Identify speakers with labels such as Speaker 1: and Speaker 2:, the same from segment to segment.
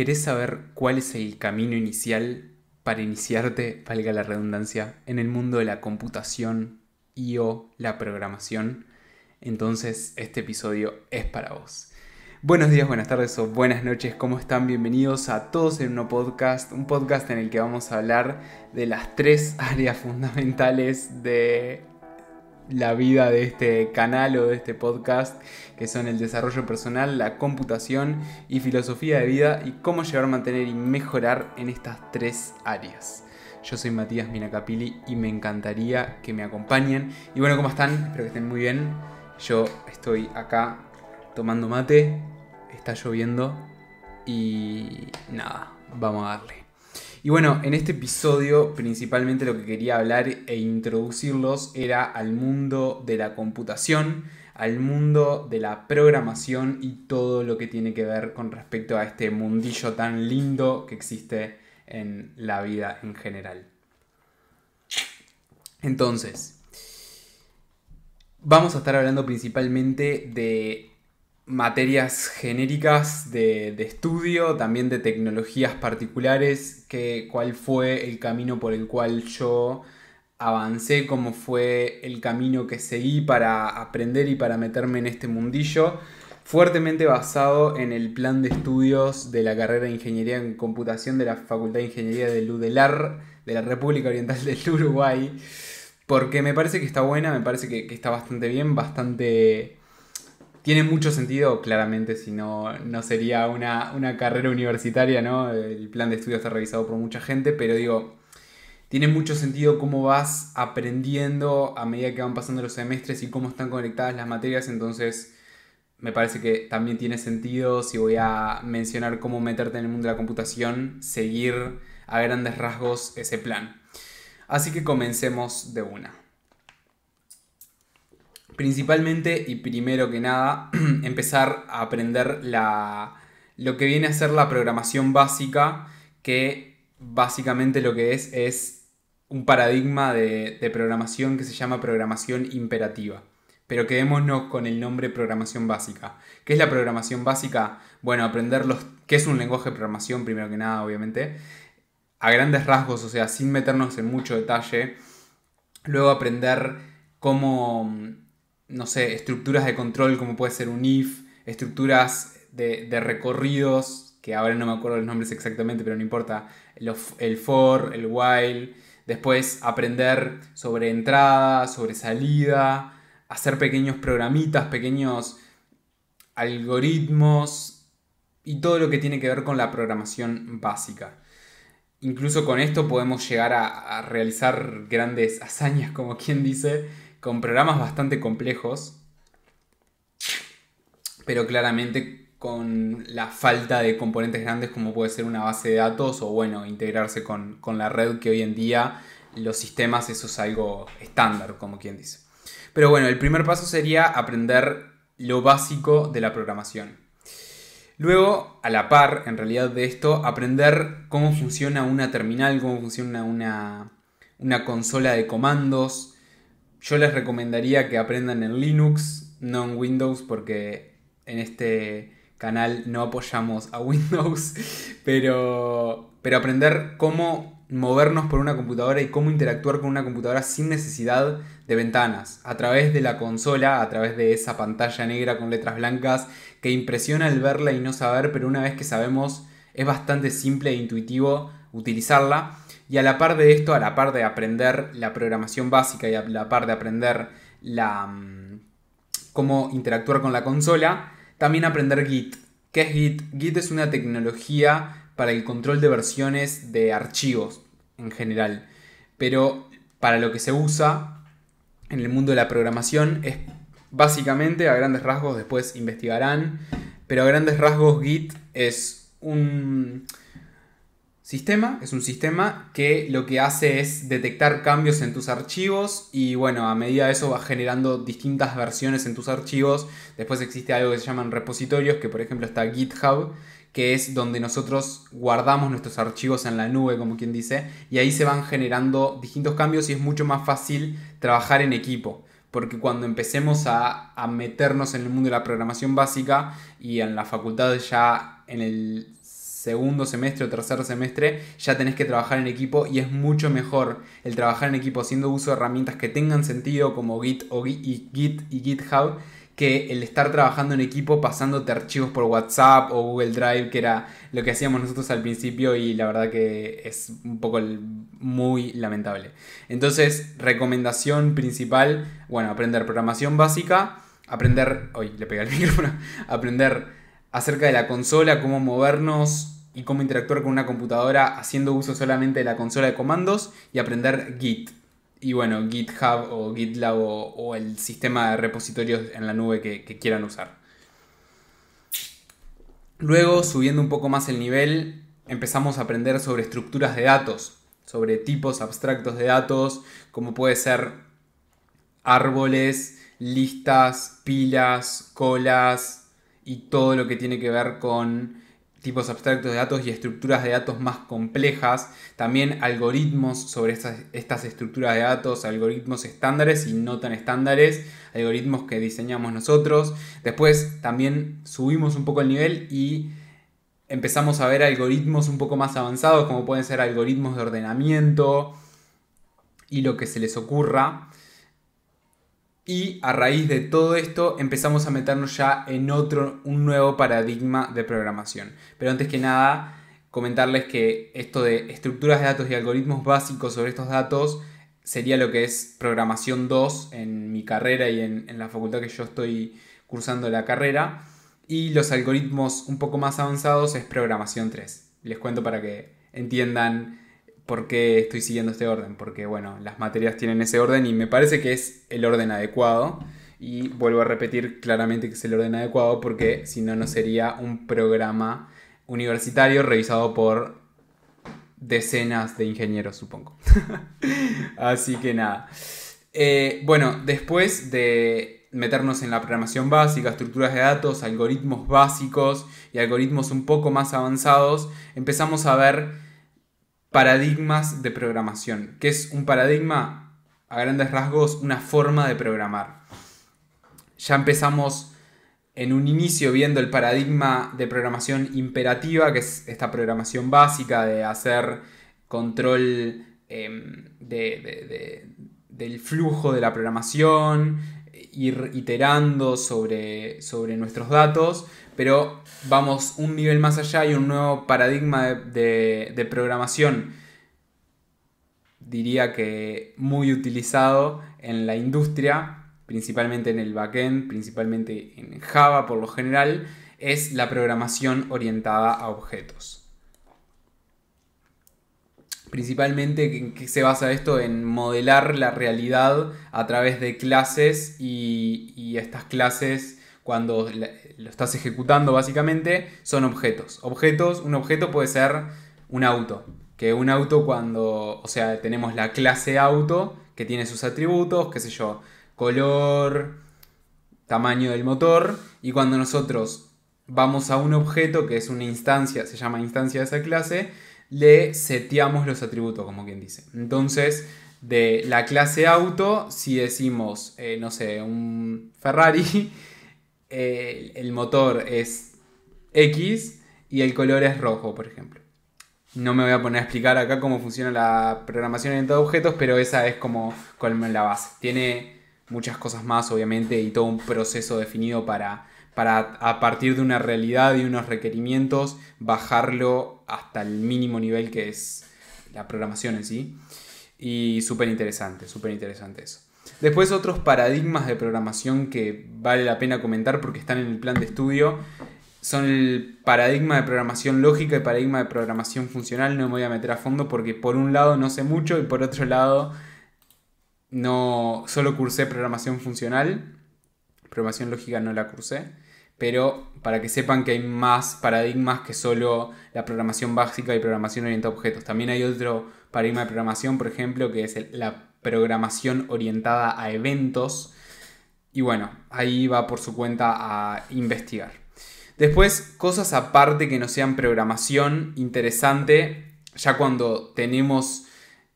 Speaker 1: ¿Querés saber cuál es el camino inicial para iniciarte, valga la redundancia, en el mundo de la computación y o la programación? Entonces este episodio es para vos. Buenos días, buenas tardes o buenas noches, ¿cómo están? Bienvenidos a todos en un podcast, un podcast en el que vamos a hablar de las tres áreas fundamentales de la vida de este canal o de este podcast, que son el desarrollo personal, la computación y filosofía de vida y cómo llevar, mantener y mejorar en estas tres áreas. Yo soy Matías Minacapili y me encantaría que me acompañen. Y bueno, ¿cómo están? Espero que estén muy bien. Yo estoy acá tomando mate, está lloviendo y nada, vamos a darle. Y bueno, en este episodio principalmente lo que quería hablar e introducirlos era al mundo de la computación, al mundo de la programación y todo lo que tiene que ver con respecto a este mundillo tan lindo que existe en la vida en general. Entonces, vamos a estar hablando principalmente de materias genéricas de, estudio, también de tecnologías particulares, que, cuál fue el camino por el cual yo avancé, cómo fue el camino que seguí para aprender y para meterme en este mundillo, fuertemente basado en el plan de estudios de la carrera de Ingeniería en Computación de la Facultad de Ingeniería de LUDELAR, de la República Oriental del Uruguay, porque me parece que está buena, me parece que, que está bastante bien, bastante tiene mucho sentido, claramente, si no, no sería una, una, carrera universitaria, ¿no? El plan de estudio está revisado por mucha gente, pero digo, tiene mucho sentido cómo vas aprendiendo a medida que van pasando los semestres y cómo están conectadas las materias, entonces me parece que también tiene sentido, si voy a mencionar cómo meterte en el mundo de la computación, seguir a grandes rasgos ese plan. Así que comencemos de una principalmente y primero que nada, empezar a aprender la, lo que viene a ser la programación básica, que básicamente lo que es es un paradigma de, programación que se llama programación imperativa. Pero quedémonos con el nombre programación básica. ¿Qué es la programación básica? Bueno, aprender los... ¿Qué es un lenguaje de programación? Primero que nada, obviamente. A grandes rasgos, o sea, sin meternos en mucho detalle. Luego aprender cómo no sé, estructuras de control como puede ser un if, estructuras de, recorridos, que ahora no me acuerdo los nombres exactamente, pero no importa, el, for, el while, después aprender sobre entrada, sobre salida, hacer pequeños programitas, pequeños algoritmos y todo lo que tiene que ver con la programación básica. Incluso con esto podemos llegar a, a realizar grandes hazañas, como quien dice, con programas bastante complejos, pero claramente con la falta de componentes grandes como puede ser una base de datos o bueno, integrarse con, la red que hoy en día los sistemas, eso es algo estándar, como quien dice. Pero bueno, el primer paso sería aprender lo básico de la programación. Luego, a la par, en realidad de esto, aprender cómo funciona una terminal, cómo funciona una, una consola de comandos, yo les recomendaría que aprendan en Linux, no en Windows, porque en este canal no apoyamos a Windows, pero, aprender cómo movernos por una computadora y cómo interactuar con una computadora sin necesidad de ventanas, a través de la consola, a través de esa pantalla negra con letras blancas que impresiona al verla y no saber, pero una vez que sabemos es bastante simple e intuitivo utilizarla. Y a la par de esto, a la par de aprender la programación básica y a la par de aprender la, mm, cómo interactuar con la consola, también aprender Git. ¿Qué es Git? Git es una tecnología para el control de versiones de archivos en general. Pero para lo que se usa en el mundo de la programación es básicamente a grandes rasgos, después investigarán, pero a grandes rasgos Git es un, Sistema es un sistema que lo que hace es detectar cambios en tus archivos y bueno, a medida de eso va generando distintas versiones en tus archivos. Después existe algo que se llaman repositorios, que por ejemplo está GitHub, que es donde nosotros guardamos nuestros archivos en la nube, como quien dice, y ahí se van generando distintos cambios y es mucho más fácil trabajar en equipo. Porque cuando empecemos a, a meternos en el mundo de la programación básica y en la facultad ya en el segundo semestre o tercer semestre ya tenés que trabajar en equipo y es mucho mejor el trabajar en equipo haciendo uso de herramientas que tengan sentido como Git, o Git, y, Git y GitHub que el estar trabajando en equipo pasándote archivos por WhatsApp o Google Drive que era lo que hacíamos nosotros al principio y la verdad que es un poco muy lamentable. Entonces, recomendación principal, bueno, aprender programación básica, aprender, hoy le pegué al micrófono, aprender acerca de la consola, cómo movernos y cómo interactuar con una computadora haciendo uso solamente de la consola de comandos y aprender Git. Y bueno, GitHub o GitLab o, el sistema de repositorios en la nube que, que quieran usar. Luego, subiendo un poco más el nivel, empezamos a aprender sobre estructuras de datos, sobre tipos abstractos de datos, como puede ser árboles, listas, pilas, colas, y todo lo que tiene que ver con tipos abstractos de datos y estructuras de datos más complejas, también algoritmos sobre estas, estructuras de datos, algoritmos estándares y no tan estándares, algoritmos que diseñamos nosotros. Después también subimos un poco el nivel y empezamos a ver algoritmos un poco más avanzados, como pueden ser algoritmos de ordenamiento y lo que se les ocurra. Y a raíz de todo esto empezamos a meternos ya en otro, un nuevo paradigma de programación. Pero antes que nada, comentarles que esto de estructuras de datos y algoritmos básicos sobre estos datos sería lo que es programación 2 en mi carrera y en, en la facultad que yo estoy cursando la carrera. Y los algoritmos un poco más avanzados es programación 3. Les cuento para que entiendan por qué estoy siguiendo este orden, porque bueno, las materias tienen ese orden y me parece que es el orden adecuado. Y vuelvo a repetir claramente que es el orden adecuado porque si no, no sería un programa universitario revisado por decenas de ingenieros, supongo. Así que nada. Eh, bueno, después de meternos en la programación básica, estructuras de datos, algoritmos básicos y algoritmos un poco más avanzados, empezamos a ver paradigmas de programación, que es un paradigma, a grandes rasgos, una forma de programar. Ya empezamos en un inicio viendo el paradigma de programación imperativa, que es esta programación básica de hacer control em, del flujo de la programación, ir iterando sobre, sobre nuestros datos, pero vamos un nivel más allá y un nuevo paradigma de, de programación, diría que muy utilizado en la industria, principalmente en el backend, principalmente en Java por lo general, es la programación orientada a objetos principalmente en se basa esto en modelar la realidad a través de clases y, y estas clases cuando lo estás ejecutando básicamente son objetos. Objetos, un objeto puede ser un auto, que un auto cuando, o sea, tenemos la clase auto que tiene sus atributos, qué sé yo, color, tamaño del motor, y cuando nosotros vamos a un objeto que es una instancia, se llama instancia de esa clase, le seteamos los atributos, como quien dice. Entonces, de la clase auto, si decimos, eh, no sé, un Ferrari, eh, el motor es X y el color es rojo, por ejemplo. No me voy a poner a explicar acá cómo funciona la programación en todo objetos, pero esa es como, como la base. Tiene muchas cosas más, obviamente, y todo un proceso definido para para a partir de una realidad y unos requerimientos bajarlo hasta el mínimo nivel que es la programación en sí. Y súper interesante, súper interesante eso. Después otros paradigmas de programación que vale la pena comentar porque están en el plan de estudio son el paradigma de programación lógica y paradigma de programación funcional. No me voy a meter a fondo porque por un lado no sé mucho y por otro lado no solo cursé programación funcional programación lógica no la cursé, pero para que sepan que hay más paradigmas que solo la programación básica y programación orientada a objetos. También hay otro paradigma de programación, por ejemplo, que es la programación orientada a eventos. Y bueno, ahí va por su cuenta a investigar. Después, cosas aparte que no sean programación, interesante, ya cuando tenemos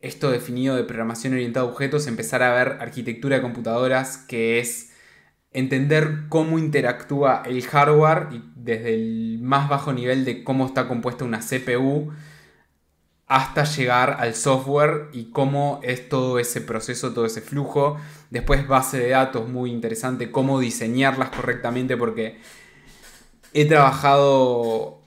Speaker 1: esto definido de programación orientada a objetos, empezar a ver arquitectura de computadoras, que es entender cómo interactúa el hardware y desde el más bajo nivel de cómo está compuesta una CPU hasta llegar al software y cómo es todo ese proceso, todo ese flujo. Después base de datos, muy interesante, cómo diseñarlas correctamente porque he trabajado...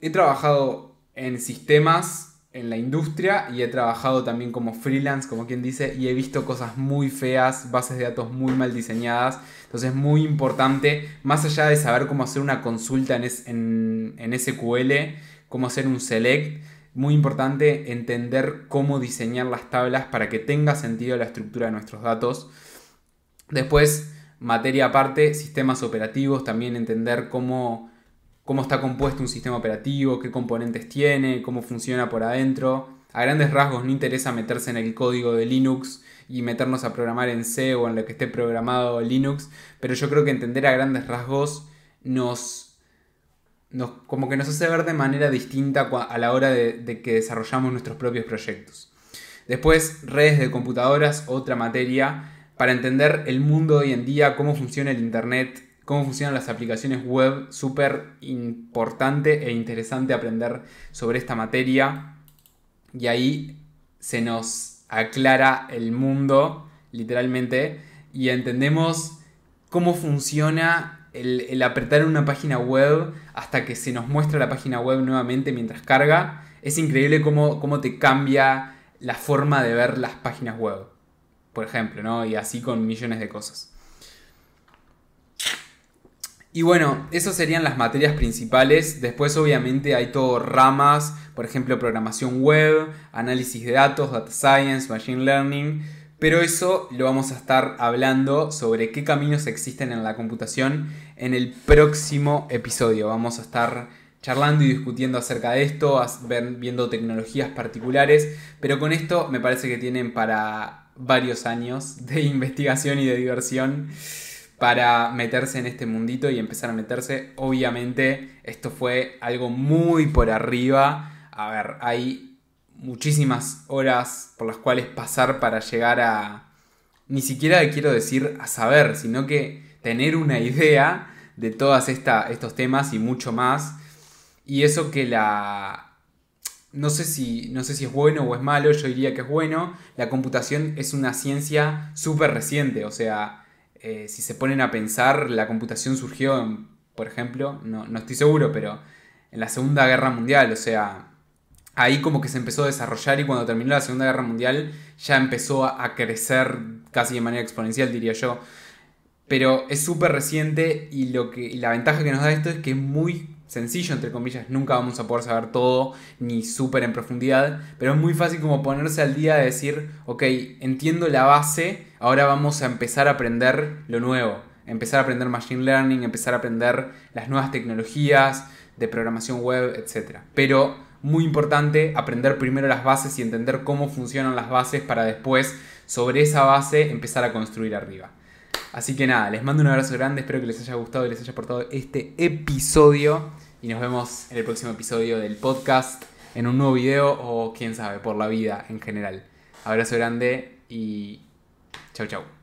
Speaker 1: He trabajado en sistemas en la industria y he trabajado también como freelance, como quien dice, y he visto cosas muy feas, bases de datos muy mal diseñadas. Entonces es muy importante, más allá de saber cómo hacer una consulta en, en SQL, cómo hacer un select, muy importante entender cómo diseñar las tablas para que tenga sentido la estructura de nuestros datos. Después, materia aparte, sistemas operativos, también entender cómo cómo está compuesto un sistema operativo, qué componentes tiene, cómo funciona por adentro. A grandes rasgos no interesa meterse en el código de Linux y meternos a programar en C o en lo que esté programado Linux, pero yo creo que entender a grandes rasgos nos, como que nos hace ver de manera distinta a la hora de, de que desarrollamos nuestros propios proyectos. Después, redes de computadoras, otra materia, para entender el mundo hoy en día, cómo funciona el Internet, cómo funcionan las aplicaciones web. Súper importante e interesante aprender sobre esta materia. Y ahí se nos aclara el mundo, literalmente, y entendemos cómo funciona el, apretar una página web hasta que se nos muestra la página web nuevamente mientras carga. Es increíble cómo, cómo te cambia la forma de ver las páginas web, por ejemplo, ¿no? Y así con millones de cosas. Y bueno, esas serían las materias principales. Después obviamente hay todo ramas, por ejemplo, programación web, análisis de datos, data science, machine learning. Pero eso lo vamos a estar hablando sobre qué caminos existen en la computación en el próximo episodio. Vamos a estar charlando y discutiendo acerca de esto, viendo tecnologías particulares, pero con esto me parece que tienen para varios años de investigación y de diversión para meterse en este mundito y empezar a meterse. Obviamente esto fue algo muy por arriba. A ver, hay muchísimas horas por las cuales pasar para llegar a... Ni siquiera quiero decir a saber, sino que tener una idea de todos estos temas y mucho más. Y eso que la... No sé, si, no sé si es bueno o es malo, yo diría que es bueno. La computación es una ciencia súper reciente, o sea, eh, si se ponen a pensar, la computación surgió, por ejemplo, no, estoy seguro, pero en la Segunda Guerra Mundial, o sea, ahí como que se empezó a desarrollar y cuando terminó la Segunda Guerra Mundial ya empezó a, crecer casi de manera exponencial, diría yo. Pero es súper reciente y, lo que, y la ventaja que nos da esto es que es muy sencillo, entre comillas, nunca vamos a poder saber todo, ni súper en profundidad, pero es muy fácil como ponerse al día de decir, ok, entiendo la base, ahora vamos a empezar a aprender lo nuevo, empezar a aprender Machine Learning, empezar a aprender las nuevas tecnologías de programación web, etc. Pero muy importante aprender primero las bases y entender cómo funcionan las bases para después, sobre esa base, empezar a construir arriba. Así que nada, les mando un abrazo grande, espero que les haya gustado y les haya aportado este episodio. Y nos vemos en el próximo episodio del podcast, en un nuevo video o quién sabe, por la vida en general. Abrazo grande y chao chao.